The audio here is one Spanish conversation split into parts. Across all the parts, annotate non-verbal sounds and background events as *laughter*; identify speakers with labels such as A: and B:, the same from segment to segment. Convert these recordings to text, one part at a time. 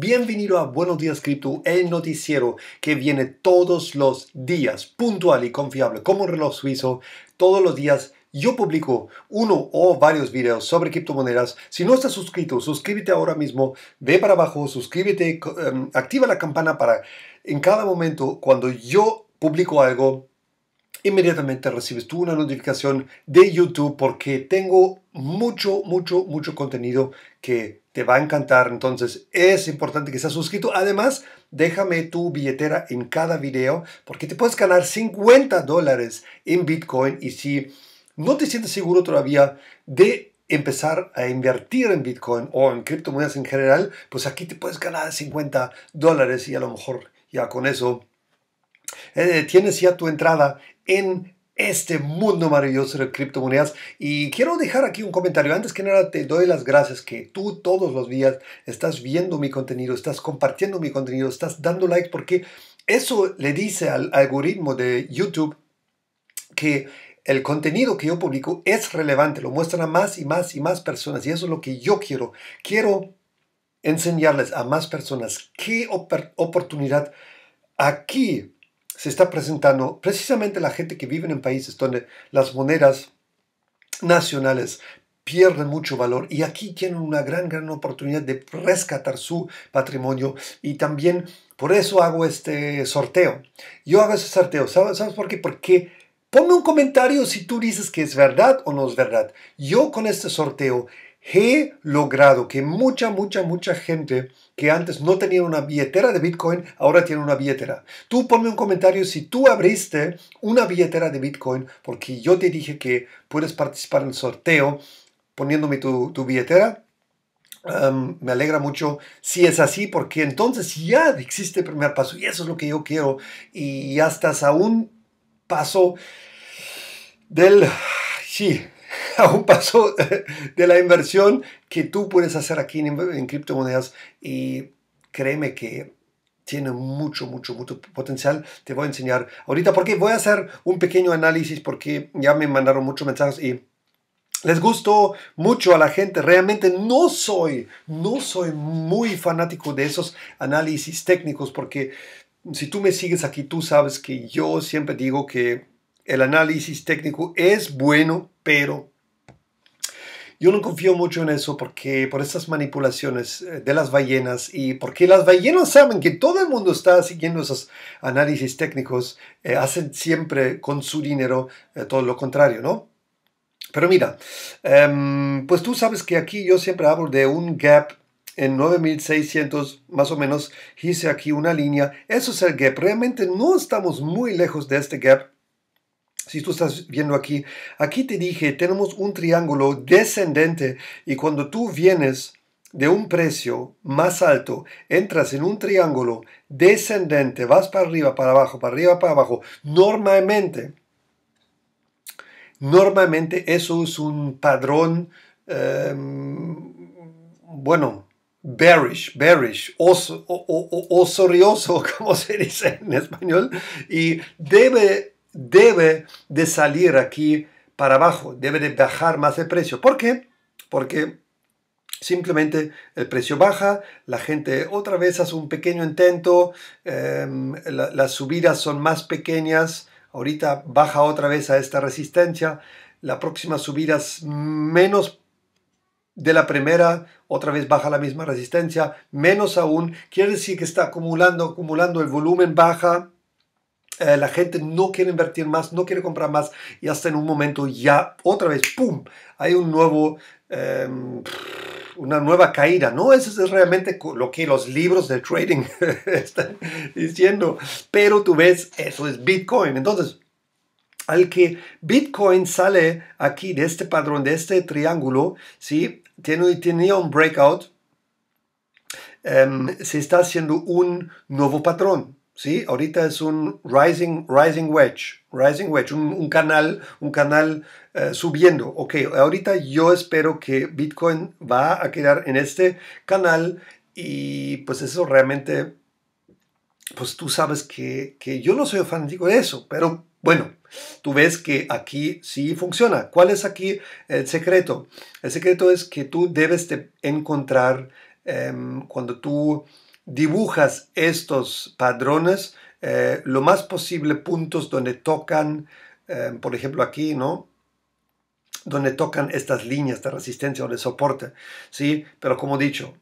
A: Bienvenido a Buenos Días Cripto, el noticiero que viene todos los días, puntual y confiable como un reloj suizo, todos los días. Yo publico uno o varios videos sobre criptomonedas. Si no estás suscrito, suscríbete ahora mismo, ve para abajo, suscríbete, em, activa la campana para en cada momento cuando yo publico algo, inmediatamente recibes tú una notificación de YouTube porque tengo mucho, mucho, mucho contenido que te va a encantar. Entonces es importante que seas suscrito. Además, déjame tu billetera en cada video porque te puedes ganar 50 dólares en Bitcoin y si no te sientes seguro todavía de empezar a invertir en Bitcoin o en criptomonedas en general, pues aquí te puedes ganar 50 dólares y a lo mejor ya con eso eh, tienes ya tu entrada en este mundo maravilloso de criptomonedas. Y quiero dejar aquí un comentario. Antes que nada, te doy las gracias que tú todos los días estás viendo mi contenido, estás compartiendo mi contenido, estás dando like, porque eso le dice al algoritmo de YouTube que el contenido que yo publico es relevante, lo muestran a más y más y más personas. Y eso es lo que yo quiero. Quiero enseñarles a más personas qué oportunidad aquí se está presentando precisamente la gente que vive en países donde las monedas nacionales pierden mucho valor y aquí tienen una gran, gran oportunidad de rescatar su patrimonio y también por eso hago este sorteo. Yo hago este sorteo, ¿sabes, ¿sabes por qué? Porque ponme un comentario si tú dices que es verdad o no es verdad. Yo con este sorteo he logrado que mucha, mucha, mucha gente que antes no tenían una billetera de Bitcoin, ahora tienen una billetera. Tú ponme un comentario si tú abriste una billetera de Bitcoin, porque yo te dije que puedes participar en el sorteo poniéndome tu, tu billetera. me alegra mucho si es así, porque entonces ya existe el primer paso y eso es lo que yo quiero. Y ya estás a un paso del... Sí, *laughs* a un paso de la inversión que tú puedes hacer aquí en, criptomonedas y créeme que tiene mucho, mucho, mucho potencial. Te voy a enseñar ahorita porque voy a hacer un pequeño análisis porque ya me mandaron muchos mensajes y les gustó mucho a la gente. Realmente no soy, no soy muy fanático de esos análisis técnicos porque si tú me sigues aquí, tú sabes que yo siempre digo que el análisis técnico es bueno, pero yo no confío mucho en eso porque por estas manipulaciones eh, de las ballenas y porque las ballenas saben que todo el mundo está siguiendo esos análisis técnicos, eh, hacen siempre con su dinero eh, todo lo contrario, ¿no? Pero mira, em, pues tú sabes que aquí yo siempre hablo de un gap en 9600 más o menos, hice aquí una línea, eso es el gap, realmente no estamos muy lejos de este gap si tú estás viendo aquí, aquí te dije, tenemos un triángulo descendente y cuando tú vienes de un precio más alto, entras en un triángulo descendente, vas para arriba, para abajo, para arriba, para abajo, normalmente, normalmente eso es un padrón, em, bueno, bearish, bearish, osorioso, *laughs* como se dice en español, y debe debe de salir aquí para abajo, debe de bajar más el precio. ¿Por qué? Porque simplemente el precio baja, la gente otra vez hace un pequeño intento, em, las subidas son más pequeñas, ahorita baja otra vez a esta resistencia, la próxima subida es menos de la primera, otra vez baja la misma resistencia, menos aún, quiere decir que está acumulando, acumulando, el volumen baja, eh, la gente no quiere invertir más, no quiere comprar más y hasta en un momento ya otra vez, ¡pum!, hay un nuevo... Em, una nueva caída, ¿no? Eso es realmente lo que los libros de trading *laughs* están diciendo. Pero tú ves, eso es Bitcoin. Entonces, al que Bitcoin sale aquí de este patrón, de este triángulo, ¿sí? tenía un breakout, em, se está haciendo un nuevo patrón. ¿sí? Ahorita es un rising, rising wedge, rising wedge, un, canal, un canal eh, subiendo. Ok, ahorita yo espero que Bitcoin va a quedar en este canal y pues eso realmente, pues tú sabes que, yo no soy fanático de eso, pero bueno, tú ves que aquí sí funciona. ¿Cuál es aquí el secreto? El secreto es que tú debes encontrar em, cuando tú dibujas estos padrones eh, lo más posible puntos donde tocan, eh, por ejemplo aquí, ¿no? Donde tocan estas líneas de resistencia o de soporte, ¿sí? Pero como he dicho,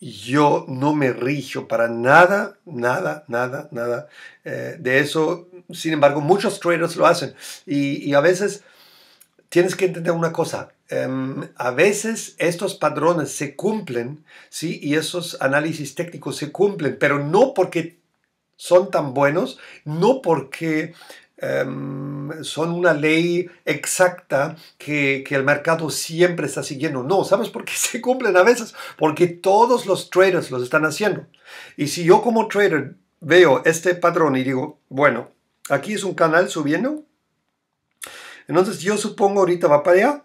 A: yo no me rijo para nada, nada, nada, nada eh, de eso. Sin embargo, muchos traders lo hacen y a veces tienes que entender una cosa. Em, a veces estos padrones se cumplen, ¿sí? Y esos análisis técnicos se cumplen, pero no porque son tan buenos, no porque em, son una ley exacta que, que, el mercado siempre está siguiendo. No, ¿sabes por qué *laughs* se cumplen a veces? Porque todos los traders los están haciendo. Y si yo como trader veo este padrón y digo, bueno, aquí es un canal subiendo, entonces yo supongo ahorita va para allá,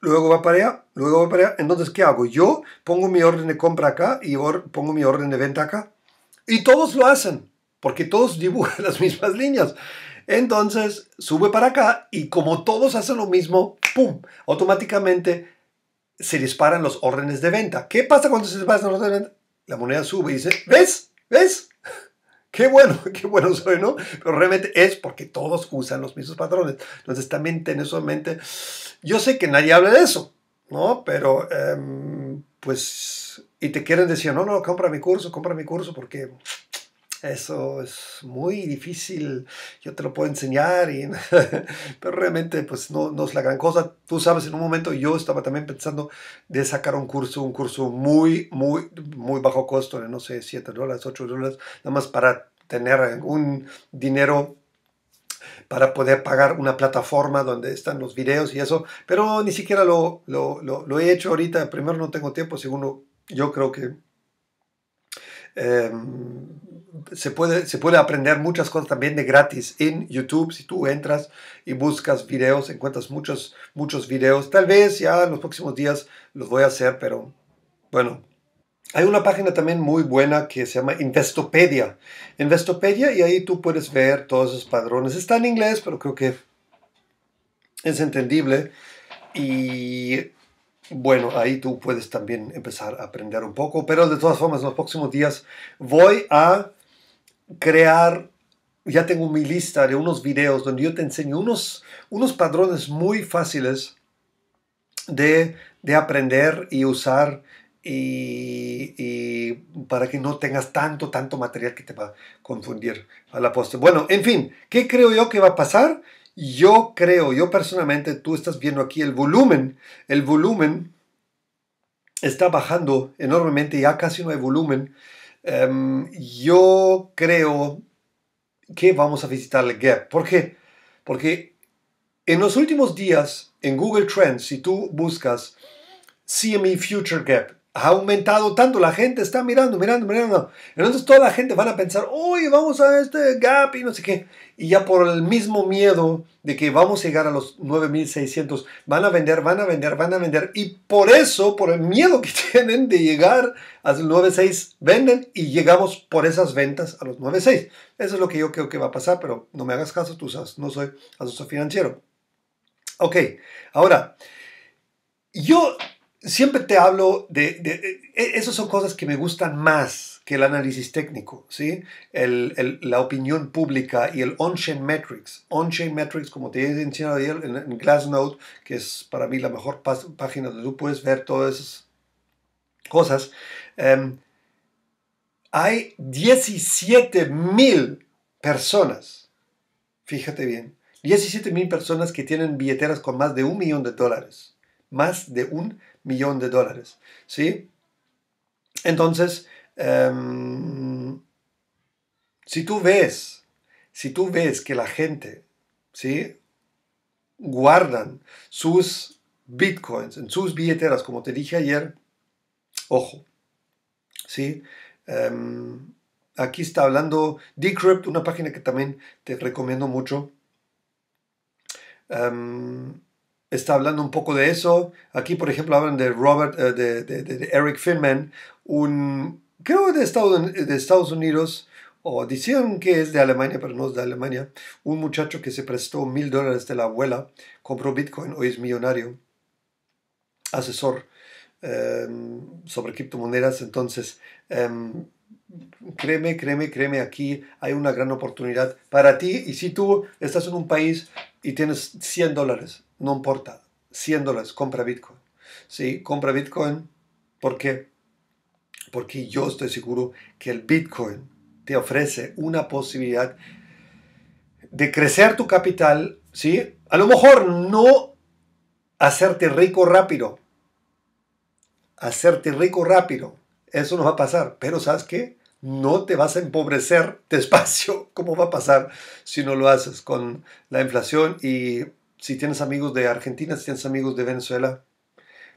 A: luego va para allá, luego va para allá. Entonces, ¿qué hago? Yo pongo mi orden de compra acá y pongo mi orden de venta acá. Y todos lo hacen, porque todos *laughs* dibujan las mismas líneas. Entonces, sube para acá y como todos hacen lo mismo, ¡pum! Automáticamente se disparan los órdenes de venta. ¿Qué pasa cuando se disparan los órdenes de venta? La moneda sube y dice, ¿ves? ¿Ves? Qué bueno, *laughs* qué bueno soy, ¿no? Pero realmente es porque todos usan los mismos patrones. Entonces también ten eso en mente. Yo sé que nadie habla de eso, ¿no? Pero em, pues, y te quieren decir, no, no, compra mi curso, compra mi curso porque eso es muy difícil, yo te lo puedo enseñar, *laughs* pero realmente pues no, es la gran cosa. Tú sabes, en un momento yo estaba también pensando de sacar un curso, un curso muy, muy, muy bajo costo, de no sé, 7 dólares, 8 dólares, nada más para tener un dinero para poder pagar una plataforma donde están los videos y eso, pero ni siquiera lo, lo, lo he hecho ahorita. Primero no tengo tiempo, segundo yo creo que Em, se puede, se puede aprender muchas cosas también de gratis en YouTube. Si tú entras y buscas videos, encuentras muchos, muchos videos. Tal vez ya en los próximos días los voy a hacer, pero bueno. Hay una página también muy buena que se llama Investopedia. Investopedia y ahí tú puedes ver todos esos padrones. Está en inglés, pero creo que es entendible. Y bueno, ahí tú puedes también empezar a aprender un poco, pero de todas formas, en los próximos días voy a crear, ya tengo mi lista de unos videos donde yo te enseño unos, padrones muy fáciles de, aprender y usar y, y, para que no tengas tanto, tanto material que te va a confundir a la postre. Bueno, en fin, ¿qué creo yo que va a pasar? Yo creo, yo personalmente, tú estás viendo aquí el volumen, el volumen está bajando enormemente, ya casi no hay volumen. Em, yo creo que vamos a visitar el gap. ¿Por qué? Porque en los últimos días en Google Trends, si tú buscas CME Future Gap, ha aumentado tanto, la gente está mirando, mirando, mirando. Entonces toda la gente van a pensar, Uy, vamos a este gap y no sé qué. Y ya por el mismo miedo de que vamos a llegar a los 9.600, van a vender, van a vender, van a vender. Y por eso, por el miedo que *laughs* tienen de llegar a los 9.6, venden y llegamos por esas ventas a los 9.6. Eso es lo que yo creo que va a pasar, pero no me hagas caso, tú sabes, no soy asesor financiero. Ok, ahora, yo siempre te hablo de, e, Esas son cosas que me gustan más que el análisis técnico, ¿sí? la opinión pública y el on-chain metrics. On-chain metrics, como te he enseñado ayer en, en Glassnode, que es para mí la mejor página donde tú puedes ver todas esas cosas. Em, hay 17 mil personas, fíjate bien, 17 mil personas que tienen billeteras con más de un millón de dólares. Más de un millón de dólares. ¿sí? Entonces, em, si tú ves, si tú ves que la gente, ¿sí? Guardan sus bitcoins en sus billeteras, como te dije ayer, ojo, ¿sí? Em, aquí está hablando Decrypt, una página que también te recomiendo mucho. Em, está hablando un poco de eso. Aquí, por ejemplo, hablan de Robert, eh, de, Eric Finman, un creo de Estados, de Estados Unidos, o decían que es de Alemania, pero no es de Alemania, un muchacho que se prestó mil dólares de la abuela, compró Bitcoin, hoy es millonario, asesor em, sobre criptomonedas, entonces em, créeme, créeme, créeme, aquí hay una gran oportunidad para ti. Y si tú estás en un país y tienes 100 dólares, no importa, 100 dólares, compra Bitcoin. Sí, compra Bitcoin. ¿Por qué? Porque yo estoy seguro que el Bitcoin te ofrece una posibilidad de crecer tu capital, ¿sí? A lo mejor no hacerte rico rápido. Hacerte rico rápido. Eso no va a pasar. Pero ¿sabes qué? no te vas a empobrecer despacio, *laughs* ¿Cómo va a pasar si no lo haces con la inflación. Y si tienes amigos de Argentina, si tienes amigos de Venezuela,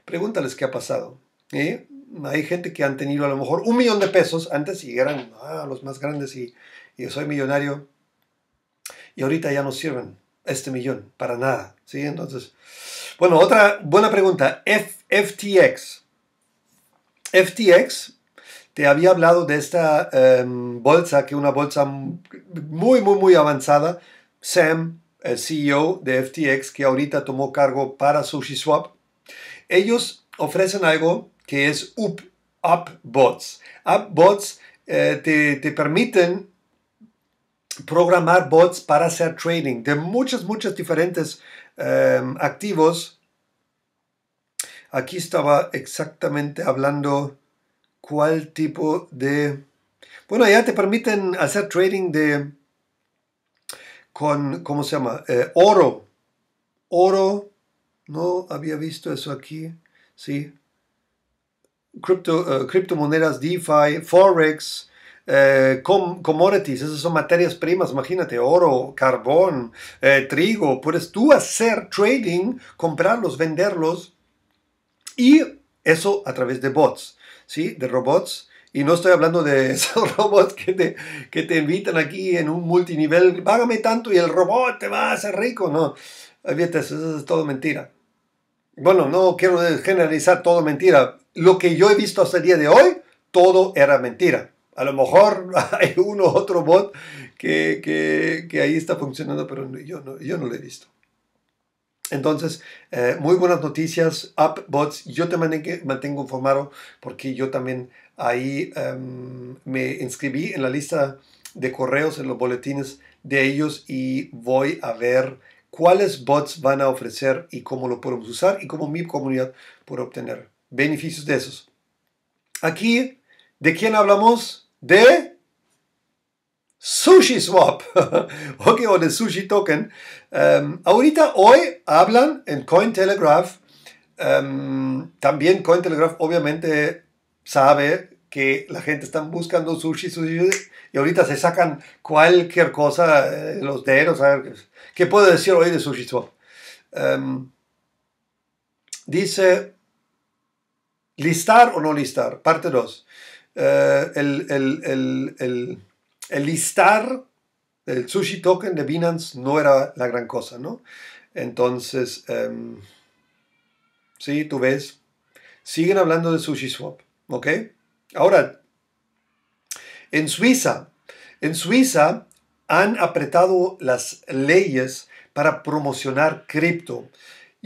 A: pregúntales qué ha pasado. ¿eh? Hay gente que han tenido a lo mejor un millón de pesos antes y eran ah, los más grandes y, y soy millonario. Y ahorita ya no sirven este millón para nada. ¿sí? Entonces, bueno, otra buena pregunta. FTX. FTX te había hablado de esta em, bolsa, que es una bolsa muy, muy, muy avanzada. Sam, el CEO de FTX, que ahorita tomó cargo para SushiSwap, ellos ofrecen algo que es up, UpBots. UpBots eh, te, te permiten programar bots para hacer trading de muchos, muchos diferentes em, activos. Aquí estaba exactamente hablando cuál tipo de... Bueno, ya te permiten hacer trading de... con, ¿cómo se llama? Eh, oro. Oro. No había visto eso aquí. Sí. Crypto, eh, criptomonedas, DeFi, Forex, eh, commodities, esas son materias primas, imagínate, oro, carbón, trigo, puedes tú hacer trading, comprarlos, venderlos y eso a través de bots. ¿sí? De robots. Y no estoy hablando de *laughs* esos robots que te, que te invitan aquí en un multinivel, vágame tanto y el robot te va a hacer rico. No, eso es todo mentira. Bueno, no quiero generalizar todo mentira. Lo que yo he visto hasta el día de hoy, todo era mentira. A lo mejor *laughs* hay uno u otro bot que, que, que ahí está funcionando, pero yo no, yo no lo he visto. Entonces, eh, muy buenas noticias, AppBots. Yo te mantengo informado porque yo también ahí em, me inscribí en la lista de correos, en los boletines de ellos y voy a ver cuáles bots van a ofrecer y cómo lo podemos usar y cómo mi comunidad puede obtener beneficios de esos. Aquí, ¿de quién hablamos? De... SushiSwap, *laughs* ok, o de Sushi Token. Em, ahorita, hoy, hablan en Cointelegraph. Em, también Cointelegraph obviamente sabe que la gente está buscando sushi, sushi, y ahorita se sacan cualquier cosa, eh, los dedos, a ver, ¿qué puedo decir hoy de Sushi Swap? Em, dice, listar o no listar, parte 2. Eh, el el listar el sushi token de Binance no era la gran cosa, ¿no? Entonces, em, sí, tú ves, siguen hablando de sushi swap, ¿ok? Ahora, en Suiza, en Suiza han apretado las leyes para promocionar cripto.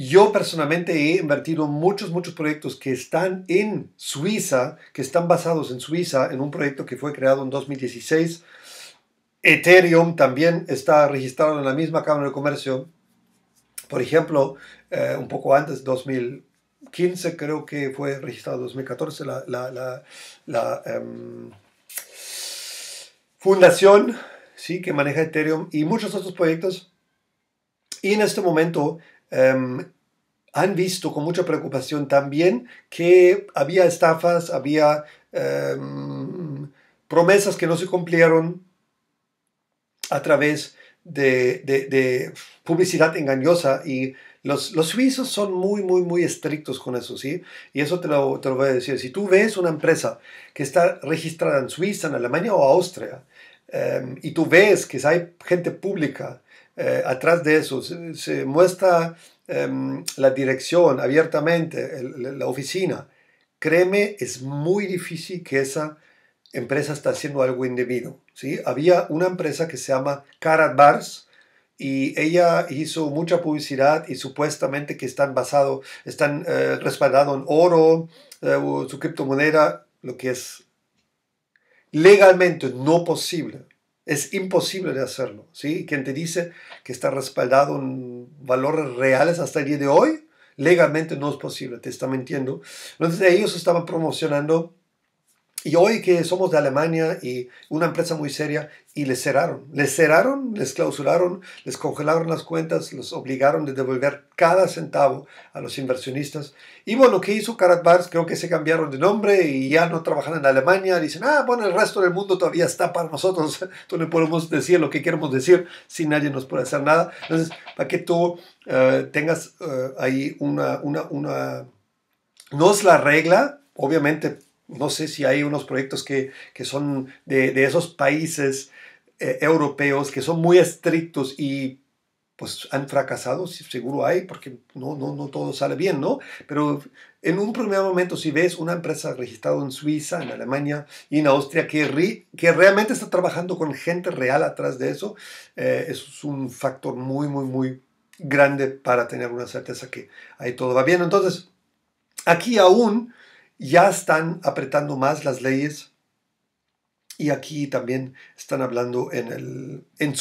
A: Yo personalmente he invertido muchos, muchos proyectos que están en Suiza, que están basados en Suiza, en un proyecto que fue creado en 2016. Ethereum también está registrado en la misma Cámara de Comercio. Por ejemplo, eh, un poco antes, 2015, creo que fue registrado 2014, la, la, la, em, fundación ¿sí? que maneja Ethereum y muchos otros proyectos. Y en este momento Em, han visto con mucha preocupación también que había estafas, había em, promesas que no se cumplieron a través de, de, publicidad engañosa y los, los, suizos son muy, muy, muy estrictos con eso, ¿sí? Y eso te lo, te lo voy a decir. Si tú ves una empresa que está registrada en Suiza, en Alemania o Austria, em, y tú ves que hay gente pública eh, atrás de eso, se, muestra em, la dirección abiertamente, la oficina. Créeme, es muy difícil que esa empresa está haciendo algo indebido. ¿sí? Había una empresa que se llama Carat Bars, y ella hizo mucha publicidad y supuestamente que están basados, están eh, respaldados en oro, eh, su criptomoneda, lo que es legalmente no posible es imposible de hacerlo. ¿sí? Quien te dice que está respaldado en valores reales hasta el día de hoy, legalmente no es posible, te está mintiendo. Entonces ellos estaban promocionando y hoy que somos de Alemania y una empresa muy seria, y les cerraron, les cerraron, les clausuraron, les congelaron las cuentas, los obligaron de devolver cada centavo a los inversionistas. Y bueno, ¿qué hizo Karatbars? Creo que se cambiaron de nombre y ya no trabajan en Alemania. Dicen, ah, bueno, el resto del mundo todavía está para nosotros, entonces *laughs* podemos decir lo que queremos decir si nadie nos puede hacer nada. Entonces, para que tú eh, tengas eh, ahí una, una, una, no es la regla, obviamente no sé si hay unos proyectos que, son de, esos países eh, europeos que son muy estrictos y pues han fracasado, seguro hay, porque no, no, no todo sale bien, ¿no? Pero en un primer momento, si ves una empresa registrada en Suiza, en Alemania y en Austria que, que realmente está trabajando con gente real atrás de eso, eh, eso es un factor muy, muy, muy grande para tener una certeza que ahí todo va bien. Entonces, aquí aún ya están apretando más las leyes y aquí también están hablando en el en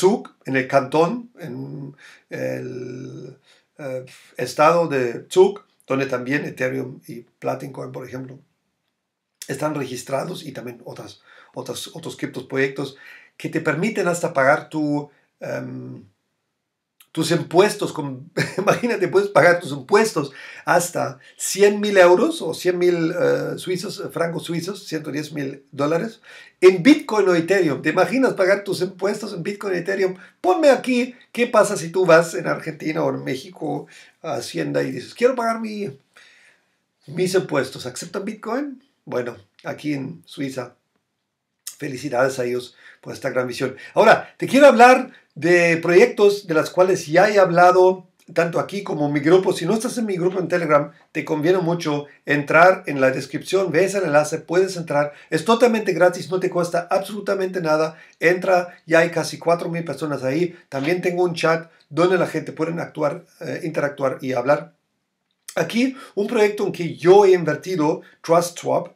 A: en el cantón, en el eh, estado de Zug, donde también Ethereum y Platincoin, por ejemplo, están registrados y también otras, otras, otros criptos proyectos que te permiten hasta pagar tu, em, tus impuestos, con, *laughs* imagínate, puedes pagar tus impuestos hasta 100 mil euros o 100 mil eh, suizos, eh, francos suizos, 110 mil dólares, en Bitcoin o Ethereum. ¿Te imaginas pagar tus impuestos en Bitcoin o Ethereum? Ponme aquí qué pasa si tú vas en Argentina o en México a Hacienda y dices, quiero pagar mi, mis impuestos, ¿aceptan Bitcoin? Bueno, aquí en Suiza. Felicidades a ellos por esta gran visión. Ahora, te quiero hablar de proyectos de las cuales ya he hablado tanto aquí como en mi grupo. Si no estás en mi grupo en Telegram, te conviene mucho entrar en la descripción, ves el enlace, puedes entrar. Es totalmente gratis, no te cuesta absolutamente nada. Entra, ya hay casi 4.000 personas ahí. También tengo un chat donde la gente puede actuar, eh, interactuar y hablar. Aquí un proyecto en que yo he invertido, TrustSwap.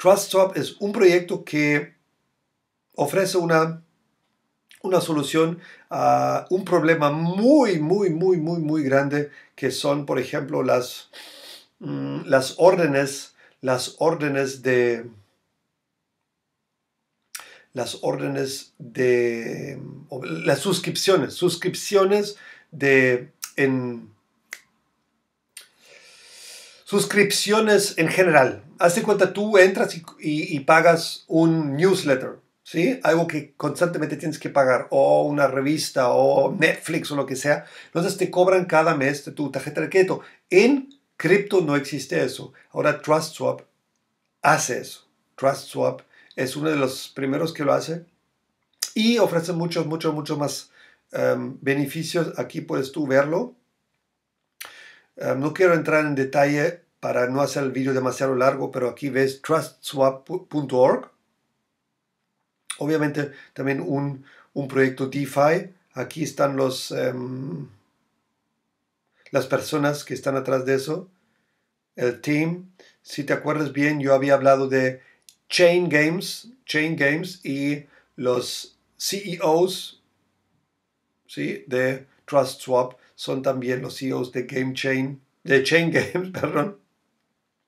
A: TrustSwap es un proyecto que ofrece una una solución a un problema muy, muy, muy, muy, muy grande que son, por ejemplo, las, mm, las órdenes, las órdenes de las órdenes de las suscripciones, suscripciones de en suscripciones en general. Hazte cuenta, tú entras y pagas un newsletter ¿sí? Algo que constantemente tienes que pagar, o una revista, o Netflix, o lo que sea. Entonces te cobran cada mes tu tarjeta de crédito. En cripto no existe eso. Ahora TrustSwap hace eso. TrustSwap es uno de los primeros que lo hace y ofrece muchos, muchos, muchos más em, beneficios. Aquí puedes tú verlo. Em, no quiero entrar en detalle para no hacer el vídeo demasiado largo, pero aquí ves trustswap.org Obviamente también un, proyecto DeFi. Aquí están los, em, las personas que están atrás de eso. El team. Si te acuerdas bien, yo había hablado de Chain Games, Chain Games y los CEOs ¿sí? de TrustSwap son también los CEOs de Chain, de Chain *laughs* Games, perdón.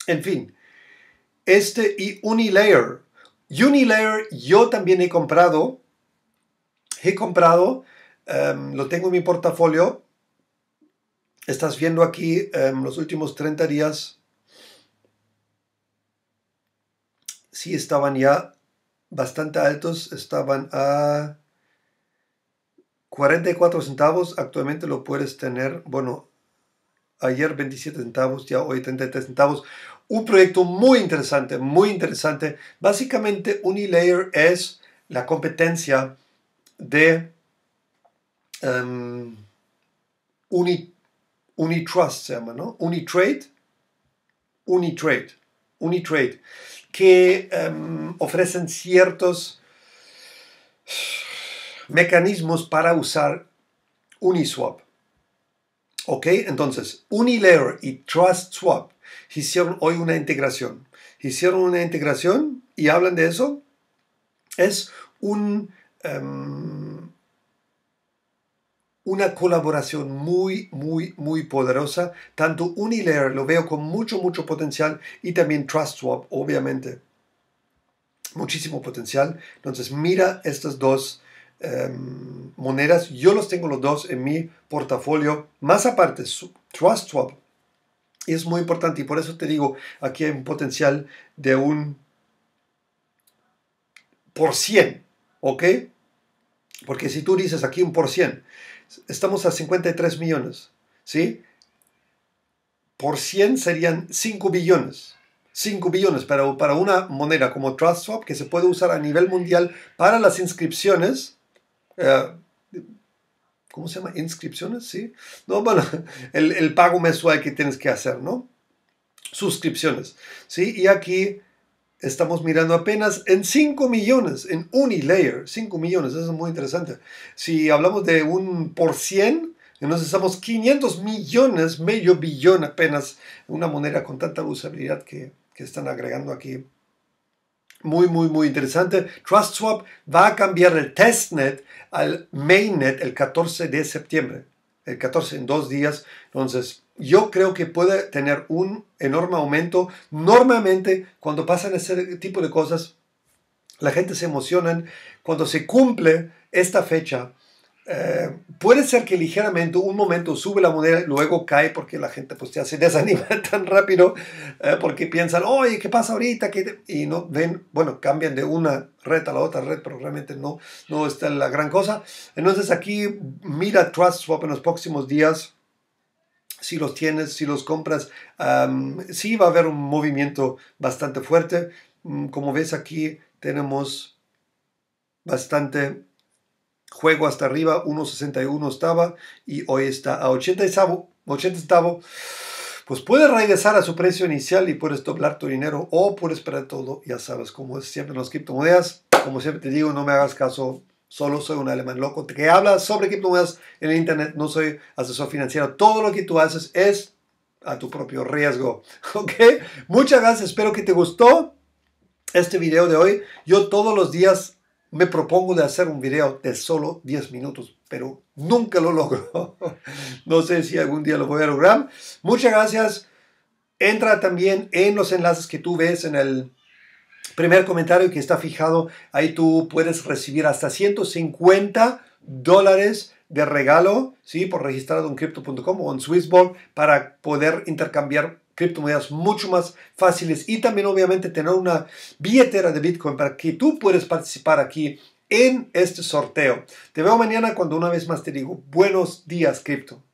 A: En fin, este y Unilayer, Unilayer yo también he comprado, he comprado, em, lo tengo en mi portafolio, estás viendo aquí em, los últimos 30 días, sí estaban ya bastante altos, estaban a 44 centavos, actualmente lo puedes tener, bueno, ayer 27 centavos, ya hoy 33 centavos un proyecto muy interesante, muy interesante. Básicamente, Unilayer es la competencia de em, Unitrust, se llama, ¿no? Unitrade, Unitrade, Unitrade, que em, ofrecen ciertos mecanismos para usar Uniswap. ¿Ok? Entonces, Unilayer y TrustSwap hicieron hoy una integración. Hicieron una integración y hablan de eso. Es un, em, una colaboración muy, muy, muy poderosa. Tanto Unilayer lo veo con mucho, mucho potencial y también TrustSwap, obviamente. Muchísimo potencial. Entonces, mira estas dos. Em, monedas. Yo los tengo los dos en mi portafolio. Más aparte, TrustSwap y es muy importante y por eso te digo, aquí hay un potencial de un por cien, ¿ok? Porque si tú dices aquí un por cien, estamos a 53 millones, ¿sí? Por cien serían 5 billones. 5 billones para, para una moneda como TrustSwap que se puede usar a nivel mundial para las inscripciones. Eh, ¿cómo se llama? Inscripciones, ¿sí? No, bueno, *laughs* el, pago mensual que tienes que hacer, ¿no? Suscripciones, ¿sí? Y aquí estamos mirando apenas en 5 millones, en Unilayer, 5 millones, eso es muy interesante. Si hablamos de un por 100, entonces estamos 500 millones, medio billón apenas, una moneda con tanta usabilidad que, que están agregando aquí muy, muy, muy interesante. TrustSwap va a cambiar el testnet al mainnet el 14 de septiembre. El 14 en dos días. Entonces, yo creo que puede tener un enorme aumento. Normalmente, cuando pasan ese tipo de cosas, la gente se emociona cuando se cumple esta fecha eh, puede ser que ligeramente, un momento sube la moneda y luego cae porque la gente pues ya se *laughs* desanima tan rápido eh, porque piensan, oye, ¿qué pasa ahorita? y no ven, bueno, cambian de una red a la otra red, pero realmente no, no está la gran cosa. Entonces aquí mira TrustSwap en los próximos días. Si los tienes, si los compras, sí va a haber un movimiento bastante fuerte. Mm, como ves aquí, tenemos bastante juego hasta arriba, 1.61 estaba y hoy está a 80 sabo 80 estaba. Pues puedes regresar a su precio inicial y puedes doblar tu dinero o puedes esperar todo. Ya sabes como siempre en las criptomonedas. Como siempre te digo, no me hagas caso. Solo soy un alemán loco que habla sobre criptomonedas en el internet. No soy asesor financiero. Todo lo que tú haces es a tu propio riesgo. *laughs* ¿Ok? Muchas gracias. Espero que te gustó este video de hoy. Yo todos los días me propongo de hacer un video de solo 10 minutos, pero nunca lo logro. *laughs* no sé si algún día lo voy a lograr. Muchas gracias. Entra también en los enlaces que tú ves en el primer comentario que está fijado. Ahí tú puedes recibir hasta 150 dólares de regalo, ¿sí? Por registrado en crypto.com o en Swissball para poder intercambiar criptomonedas mucho más fáciles y también obviamente tener una billetera de Bitcoin para que tú puedas participar aquí en este sorteo. Te veo mañana cuando una vez más te digo buenos días cripto.